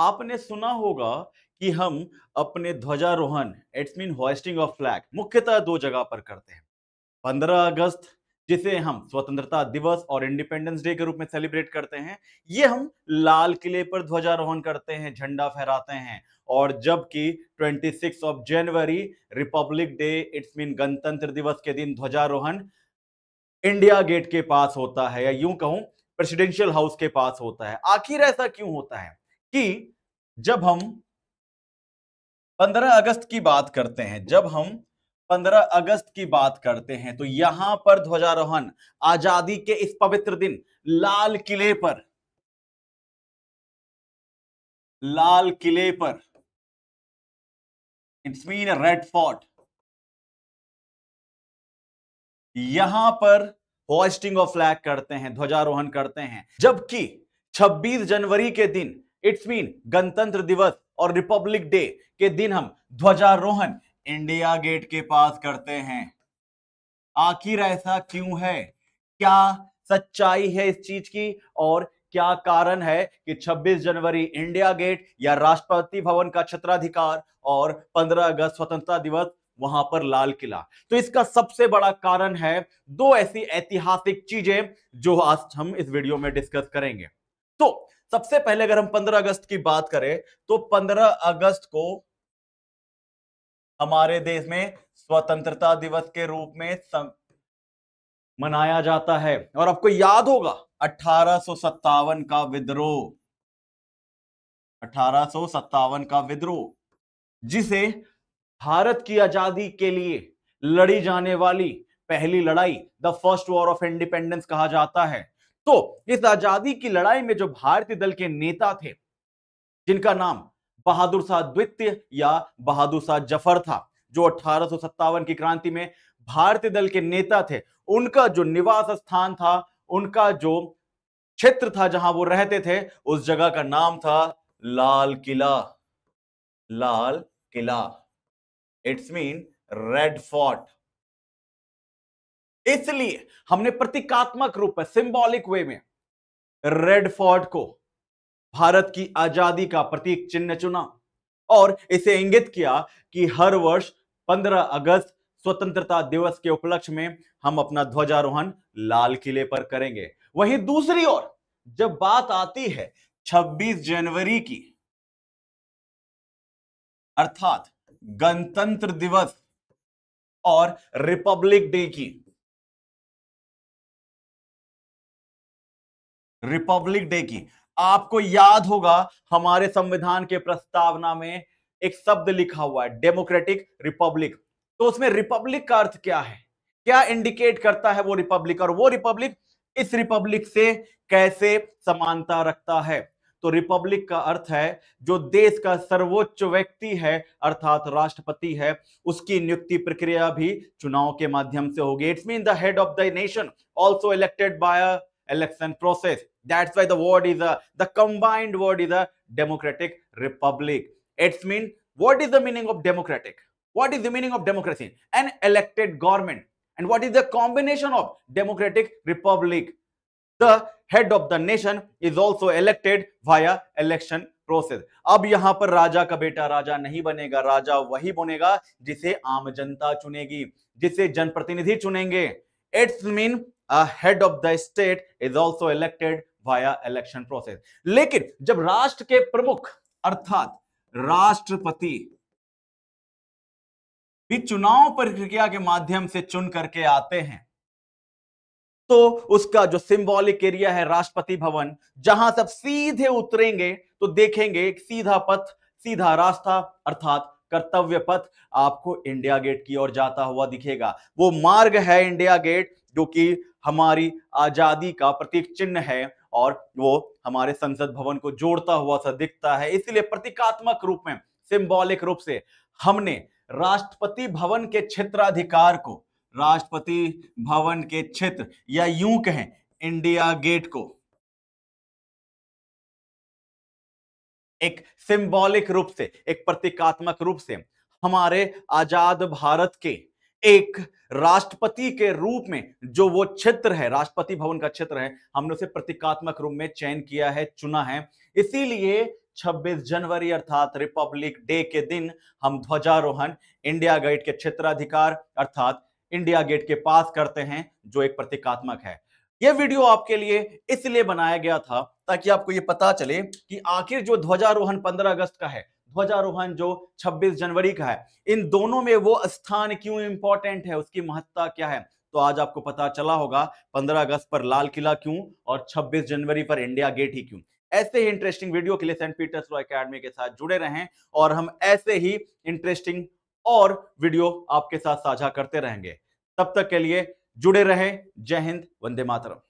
आपने सुना होगा कि हम अपने ध्वजारोहण it's mean hoisting of flag मुख्यतः दो जगह पर करते हैं 15 अगस्त जिसे हम स्वतंत्रता दिवस और इंडिपेंडेंस डे के रूप में सेलिब्रेट करते हैं ये हम लाल किले पर ध्वजारोहण करते हैं झंडा फहराते हैं और जबकि 26 of January republic day it's mean गणतंत्र दिवस के दिन ध्वजारोहण इंडिया गेट के पास होता है या यूं कहूं प्रेसिडेंशियल हाउस के पास होता है आखिर ऐसा क्यों होता है कि जब हम 15 अगस्त की बात करते हैं जब हम 15 अगस्त की बात करते हैं तो यहां पर ध्वजारोहण आजादी के इस पवित्र दिन लाल किले पर लाल किले पर इट्स मीन रेड फोर्ट यहां पर होस्टिंग ऑफ फ्लैग करते हैं ध्वजारोहण करते हैं जबकि 26 जनवरी के दिन इट्स मीन गणतंत्र दिवस और रिपब्लिक डे के दिन हम ध्वजारोहण इंडिया गेट के पास करते हैं आखिर ऐसा क्यों है क्या सच्चाई है इस चीज की और क्या कारण है कि 26 जनवरी इंडिया गेट या राष्ट्रपति भवन का छत्राधिकार और 15 अगस्त स्वतंत्रता दिवस वहां पर लाल किला तो इसका सबसे बड़ा कारण है दो ऐसी ऐतिहासिक चीजें जो आज हम इस वीडियो में डिस्कस करेंगे तो सबसे पहले अगर हम 15 अगस्त की बात करें तो 15 अगस्त को हमारे देश में स्वतंत्रता दिवस के रूप में सं... मनाया जाता है और आपको याद होगा अठारह का विद्रोह अठारह का विद्रोह जिसे भारत की आजादी के लिए लड़ी जाने वाली पहली लड़ाई the first war of independence कहा जाता है तो इस आजादी की लड़ाई में जो भारतीय दल के नेता थे जिनका नाम बहादुर शाह द्वितीय या बहादुर शाह जफर था जो अठारह की क्रांति में भारतीय दल के नेता थे उनका जो निवास स्थान था उनका जो क्षेत्र था जहां वो रहते थे उस जगह का नाम था लाल किला लाल किला इट्स मीन रेड फोर्ट इसलिए हमने प्रतीकात्मक रूप में सिंबॉलिक वे में रेड फोर्ट को भारत की आजादी का प्रतीक चिन्ह चुना और इसे इंगित किया कि हर वर्ष 15 अगस्त स्वतंत्रता दिवस के उपलक्ष्य में हम अपना ध्वजारोहण लाल किले पर करेंगे वहीं दूसरी ओर जब बात आती है 26 जनवरी की अर्थात गणतंत्र दिवस और रिपब्लिक डे की रिपब्लिक डे की आपको याद होगा हमारे संविधान के प्रस्तावना में एक शब्द लिखा हुआ है डेमोक्रेटिक रिपब्लिक तो उसमें रिपब्लिक का अर्थ क्या है क्या इंडिकेट करता है वो रिपब्लिक और वो रिपब्लिक इस रिपब्लिक से कैसे समानता रखता है तो रिपब्लिक का अर्थ है जो देश का सर्वोच्च व्यक्ति है अर्थात राष्ट्रपति है उसकी नियुक्ति प्रक्रिया भी चुनाव के माध्यम से होगी it's mean the head of the nation also elected by election process. That's why the word is a the combined word is a democratic republic. It's mean what is the meaning of democratic? What is the meaning of democracy? An elected government. And what is the combination of democratic republic? The head of the nation is also elected via election process ab yahan par raja ka beta raja nahi banega raja wahi banega jise aam janta chunegi jise jan pratinidhi chunenge it's mean head of the state is also elected elected election process लेकिन जब राष्ट्र के प्रमुख अर्थात राष्ट्रपति भी चुनाव प्रक्रिया के माध्यम से चुन करके आते हैं तो उसका जो सिंबॉलिक एरिया है राष्ट्रपति भवन जहां सब सीधे उतरेंगे तो देखेंगे एक सीधा पथ सीधा रास्ता अर्थात कर्तव्य पथ आपको इंडिया गेट की ओर जाता हुआ दिखेगा वो मार्ग है इंडिया गेट जो कि हमारी आजादी का प्रतीक चिन्ह है और वो हमारे संसद भवन को जोड़ता हुआ सा दिखता है इसलिए प्रतीकात्मक रूप में सिंबॉलिक रूप से हमने राष्ट्रपति भवन के क्षेत्राधिकार को राष्ट्रपति भवन के क्षेत्र या यूं कहें इंडिया गेट को एक सिंबॉलिक रूप से एक प्रतीकात्मक रूप से हमारे आजाद भारत के एक राष्ट्रपति के रूप में जो वो क्षेत्र है राष्ट्रपति भवन का क्षेत्र है हमने उसे प्रतीकात्मक रूप में चयन किया है चुना है इसीलिए 26 जनवरी अर्थात रिपब्लिक डे के दिन हम ध्वजारोहण इंडिया गेट के क्षेत्राधिकार अर्थात इंडिया गेट के पास करते हैं जो एक प्रतीकात्मक है यह वीडियो आपके लिए इसलिए बनाया गया था ताकि आपको ये पता चले कि आखिर जो ध्वजारोहण 15 अगस्त का है ध्वजारोहण जो 26 जनवरी का है इन दोनों में वो स्थान क्यों इंपॉर्टेंट है उसकी महत्ता क्या है तो आज आपको पता चला होगा 15 अगस्त पर लाल किला क्यों और 26 जनवरी पर इंडिया गेट ही क्यों ऐसे ही इंटरेस्टिंग वीडियो के लिए सेंट पीटर्स रॉय अकेडमी के साथ जुड़े रहें और हम ऐसे ही इंटरेस्टिंग और वीडियो आपके साथ साझा करते रहेंगे तब तक के लिए जुड़े रहें जय हिंद वंदे मातरम